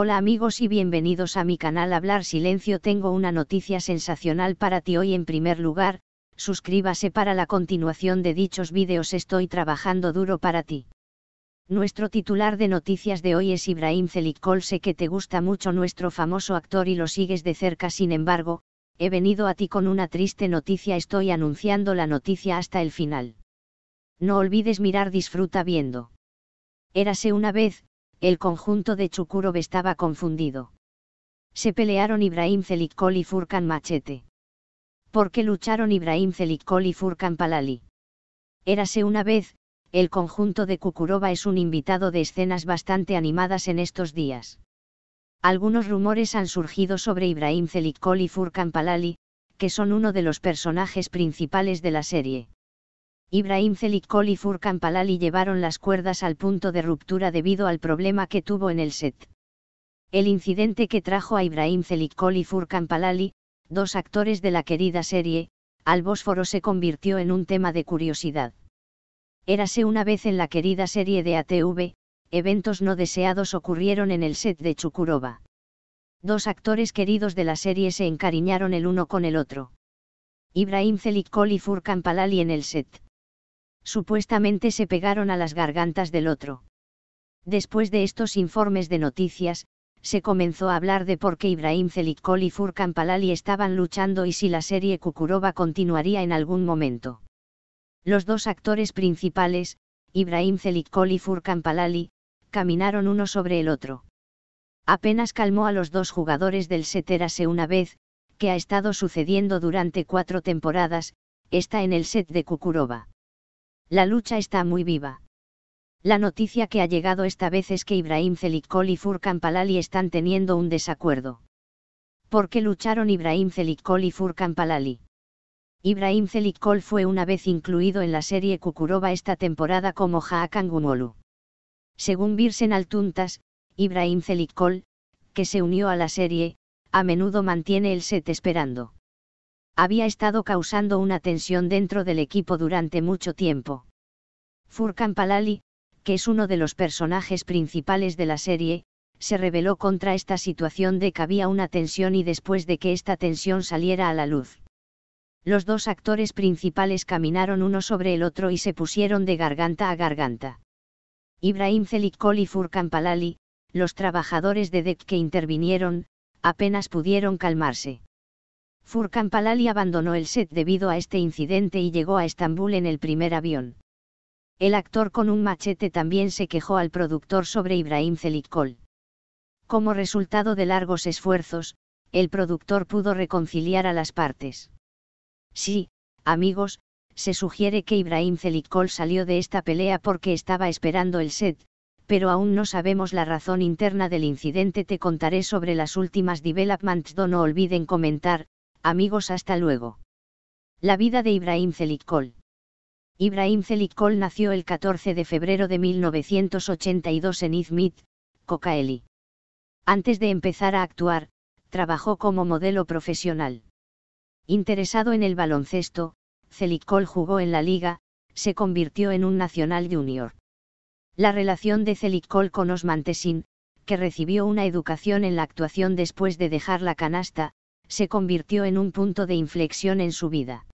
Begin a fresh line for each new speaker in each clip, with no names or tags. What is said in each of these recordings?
Hola amigos y bienvenidos a mi canal Hablar Silencio. Tengo una noticia sensacional para ti hoy en primer lugar, suscríbase para la continuación de dichos vídeos. Estoy trabajando duro para ti. Nuestro titular de noticias de hoy es Ibrahim Celikol. Sé que te gusta mucho nuestro famoso actor y lo sigues de cerca. Sin embargo, he venido a ti con una triste noticia. Estoy anunciando la noticia hasta el final. No olvides mirar, disfruta viendo. Érase una vez, el conjunto de Chukurov estaba confundido. Se pelearon Ibrahim Celikkol y Furkan Machete. ¿Por qué lucharon Ibrahim Celikkol y Furkan Palali? Érase una vez, el conjunto de Kukurova es un invitado de escenas bastante animadas en estos días. Algunos rumores han surgido sobre Ibrahim Celikol y Furkan Palali, que son uno de los personajes principales de la serie. Ibrahim Zelikol y Furkan Palali llevaron las cuerdas al punto de ruptura debido al problema que tuvo en el set. El incidente que trajo a Ibrahim Zelikol y Furkan Palali, dos actores de la querida serie, al Bósforo se convirtió en un tema de curiosidad. Érase una vez en la querida serie de ATV, eventos no deseados ocurrieron en el set de Chukurova. Dos actores queridos de la serie se encariñaron el uno con el otro. Ibrahim Zelikol y Furkan Palali en el set supuestamente se pegaron a las gargantas del otro. Después de estos informes de noticias, se comenzó a hablar de por qué Ibrahim Zelikol y Furkan estaban luchando y si la serie Kukurova continuaría en algún momento. Los dos actores principales, Ibrahim Zelikol y Furkan caminaron uno sobre el otro. Apenas calmó a los dos jugadores del Seterase una vez, que ha estado sucediendo durante cuatro temporadas, está en el set de Kukurova. La lucha está muy viva. La noticia que ha llegado esta vez es que Ibrahim Celikol y Furkan Palali están teniendo un desacuerdo. ¿Por qué lucharon Ibrahim Celikol y Furkan Palali? Ibrahim Celikol fue una vez incluido en la serie Kukurova esta temporada como Haakangumolu. Según Birsen Altuntas, Ibrahim Celikol, que se unió a la serie, a menudo mantiene el set esperando había estado causando una tensión dentro del equipo durante mucho tiempo. Furkan Palali, que es uno de los personajes principales de la serie, se rebeló contra esta situación de que había una tensión y después de que esta tensión saliera a la luz. Los dos actores principales caminaron uno sobre el otro y se pusieron de garganta a garganta. Ibrahim Zelikkol y Furkan Palali, los trabajadores de DEC que intervinieron, apenas pudieron calmarse. Furkan Palali abandonó el set debido a este incidente y llegó a Estambul en el primer avión. El actor con un machete también se quejó al productor sobre Ibrahim Zelikkol. Como resultado de largos esfuerzos, el productor pudo reconciliar a las partes. Sí, amigos, se sugiere que Ibrahim Zelikkol salió de esta pelea porque estaba esperando el set, pero aún no sabemos la razón interna del incidente. Te contaré sobre las últimas developments. No olviden comentar, Amigos, hasta luego. La vida de Ibrahim Celikol. Ibrahim Celikol nació el 14 de febrero de 1982 en Izmit, Cocaeli. Antes de empezar a actuar, trabajó como modelo profesional. Interesado en el baloncesto, Celicol jugó en la liga, se convirtió en un nacional junior. La relación de Celikol con Osman que recibió una educación en la actuación después de dejar la canasta, se convirtió en un punto de inflexión en su vida.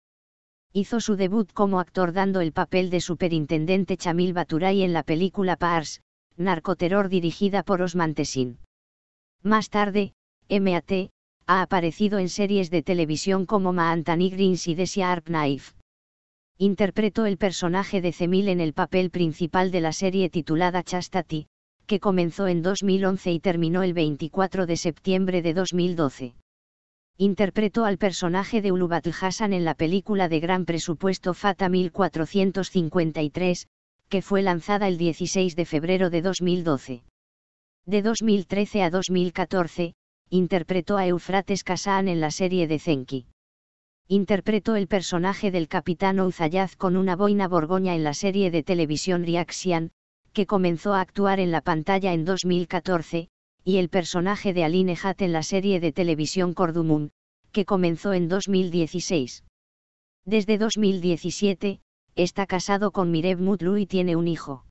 Hizo su debut como actor dando el papel de superintendente Chamil Baturay en la película Pars, narcoterror dirigida por Osman Tessin. Más tarde, M.A.T., ha aparecido en series de televisión como Mahantani Greens y The Sharp Knife. Interpretó el personaje de Cemil en el papel principal de la serie titulada Chastati, que comenzó en 2011 y terminó el 24 de septiembre de 2012 interpretó al personaje de Ulubat Hassan en la película de gran presupuesto Fata 1453, que fue lanzada el 16 de febrero de 2012. De 2013 a 2014, interpretó a Eufrates Kazan en la serie de Zenki. Interpretó el personaje del capitán Uzayaz con una boina borgoña en la serie de televisión Riaxian, que comenzó a actuar en la pantalla en 2014, y el personaje de Aline Hat en la serie de televisión Cordumun, que comenzó en 2016. Desde 2017, está casado con Mireb Mutlu y tiene un hijo.